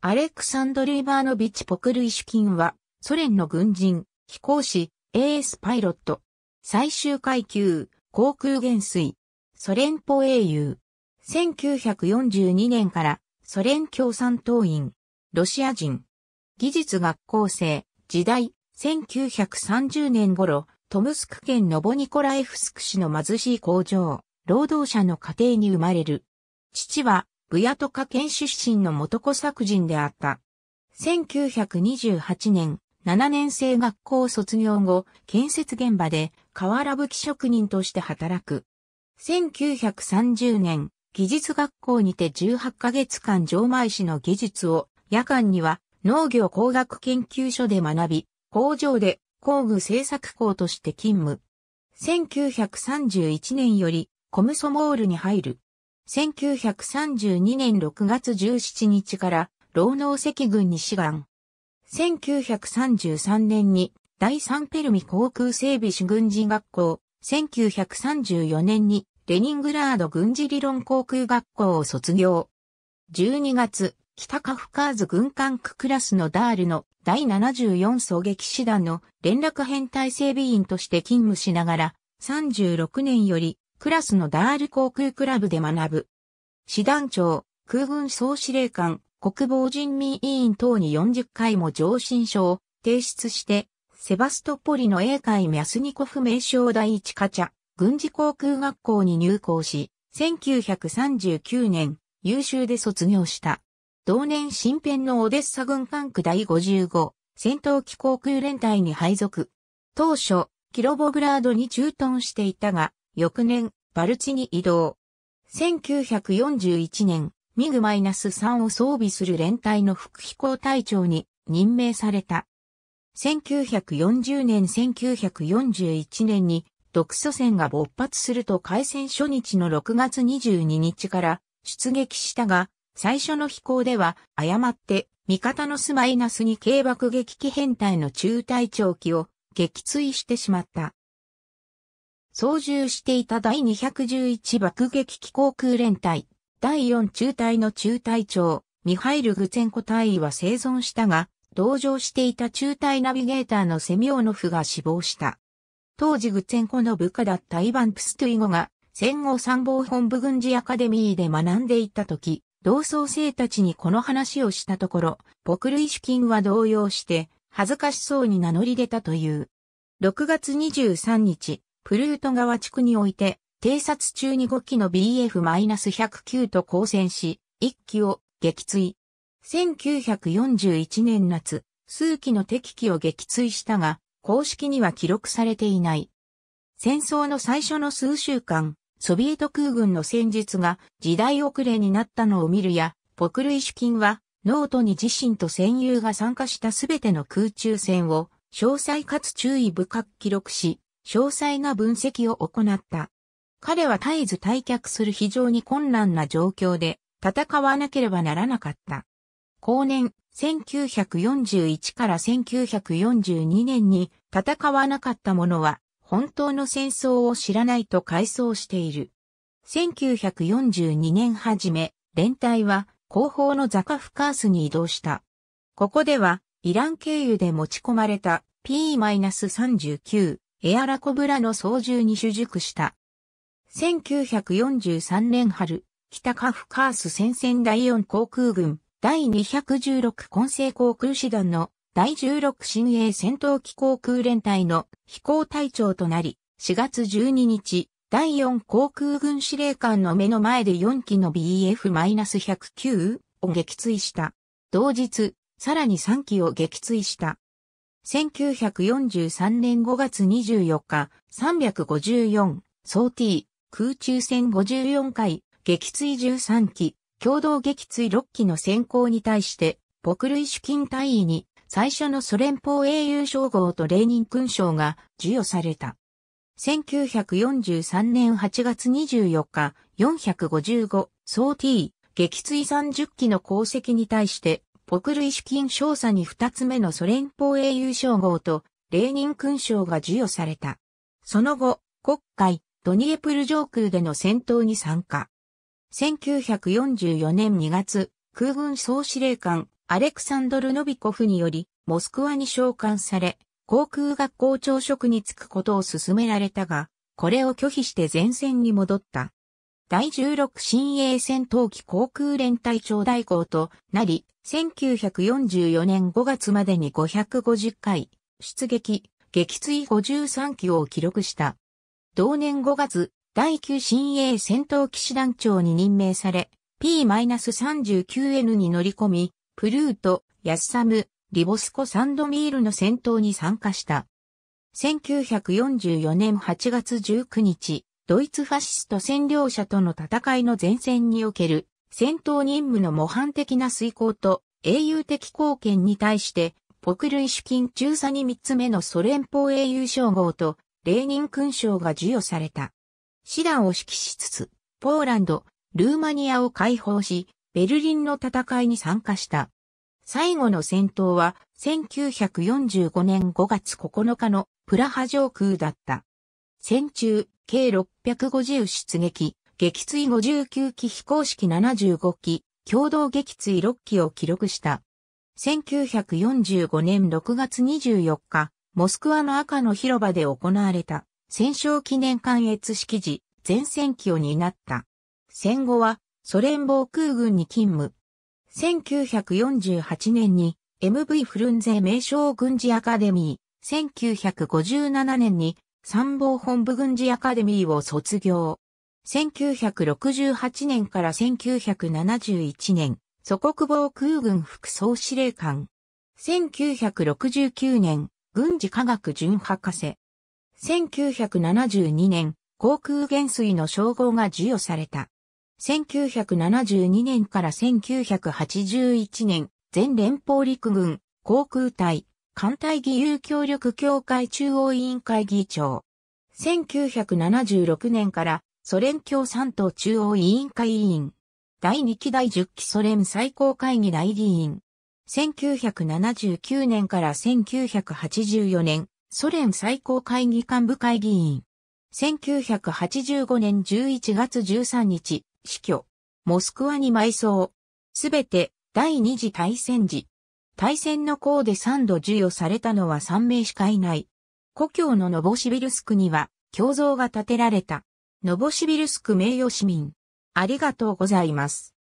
アレクサンドル・イバーノビッチ・ポクルイシュキンは、ソ連の軍人、飛行士、AS パイロット、最終階級、航空元帥、ソ連ポ英雄、1942年からソ連共産党員、ロシア人、技術学校生、時代、1930年頃、トムスク県ノボニコラエフスク市の貧しい工場、労働者の家庭に生まれる。父はブヤトカ県出身の元子作人であった。1928年、7年生学校卒業後、建設現場で瓦武き職人として働く。1930年、技術学校にて18ヶ月間城前市の技術を、夜間には農業工学研究所で学び、工場で工具製作校として勤務。1931年よりコムソモールに入る。1932年6月17日から労農赤軍に志願。1933年に第三ペルミ航空整備士軍人学校、1934年にレニングラード軍事理論航空学校を卒業。12月、北カフカーズ軍艦区クラスのダールの第74狙撃師団の連絡編隊整備員として勤務しながら、36年よりクラスのダール航空クラブで学ぶ。師団長、空軍総司令官、国防人民委員等に40回も上申書を提出して、セバストポリの英会ミャスニコフ名称第一課茶、軍事航空学校に入校し、1939年、優秀で卒業した。同年新編のオデッサ軍管区第55、戦闘機航空連隊に配属。当初、キロボグラードに駐屯していたが、翌年、バルチに移動。1941年、ミグマイナス -3 を装備する連隊の副飛行隊長に任命された。1940年1941年に独ソ戦が勃発すると開戦初日の6月22日から出撃したが、最初の飛行では誤って味方のスマイナスに軽爆撃機編隊の中隊長機を撃墜してしまった。操縦していた第211爆撃機航空連隊、第4中隊の中隊長、ミハイル・グツェンコ隊員は生存したが、同乗していた中隊ナビゲーターのセミオノフが死亡した。当時グツェンコの部下だったイヴァン・プストゥイゴが、戦後参謀本部軍事アカデミーで学んでいた時、同窓生たちにこの話をしたところ、僕類主金は動揺して、恥ずかしそうに名乗り出たという。6月23日、プルート川地区において、偵察中に5機の BF-109 と交戦し、1機を撃墜。1941年夏、数機の敵機を撃墜したが、公式には記録されていない。戦争の最初の数週間、ソビエト空軍の戦術が時代遅れになったのを見るや、ポクルイシュキンは、ノートに自身と戦友が参加したすべての空中戦を、詳細かつ注意深く記録し、詳細な分析を行った。彼は絶えず退却する非常に困難な状況で戦わなければならなかった。後年、1941から1942年に戦わなかった者は本当の戦争を知らないと回想している。1942年初め、連隊は後方のザカフカースに移動した。ここではイラン経由で持ち込まれた P-39 エアラコブラの操縦に主軸した。1943年春、北カフカース戦線第4航空軍第216混成航空師団の第16新鋭戦闘機航空連隊の飛行隊長となり、4月12日、第4航空軍司令官の目の前で4機の BF-109 を撃墜した。同日、さらに3機を撃墜した。1943年5月24日、354、ィー、空中戦54回、撃墜13機、共同撃墜6機の先行に対して、ポクルイ主金大尉に最初のソ連邦英雄称号とレーニン勲章が授与された。1943年8月24日、455、ィー、撃墜30機の功績に対して、ポクルイシュキン少佐に二つ目のソ連邦英雄称号と、レーニン勲章が授与された。その後、国会、ドニエプル上空での戦闘に参加。1944年2月、空軍総司令官、アレクサンドル・ノビコフにより、モスクワに召喚され、航空学校朝食に就くことを勧められたが、これを拒否して前線に戻った。第16新鋭戦闘機航空連隊長代行となり、1944年5月までに550回、出撃、撃墜53機を記録した。同年5月、第9新鋭戦闘機師団長に任命され、P-39N に乗り込み、プルート、ヤッサム、リボスコ・サンドミールの戦闘に参加した。1944年8月19日、ドイツファシスト占領者との戦いの前線における戦闘任務の模範的な遂行と英雄的貢献に対して、ポクルイ主金中佐に3つ目のソ連邦英雄称号と、レーニン勲章が授与された。師団を指揮しつつ、ポーランド、ルーマニアを解放し、ベルリンの戦いに参加した。最後の戦闘は、1945年5月9日のプラハ上空だった。戦中、計650出撃、撃墜59機非公式75機、共同撃墜6機を記録した。1945年6月24日、モスクワの赤の広場で行われた戦勝記念関越式時、前線機を担った。戦後はソ連防空軍に勤務。1948年に MV フルンゼ名称軍事アカデミー、1957年に参謀本部軍事アカデミーを卒業。1968年から1971年、祖国防空軍副総司令官。1969年、軍事科学準博士。1972年、航空元帥の称号が授与された。1972年から1981年、全連邦陸軍航空隊艦隊義勇協力協会中央委員会議長。1976年からソ連共産党中央委員会委員。第2期第10期ソ連最高会議代議員。1979年から1984年、ソ連最高会議幹部会議員。1985年11月13日、死去。モスクワに埋葬。すべて第二次大戦時、対戦の功で3度授与されたのは3名しかいない。故郷のノボシビルスクには、胸像が建てられた。ノボシビルスク名誉市民。ありがとうございます。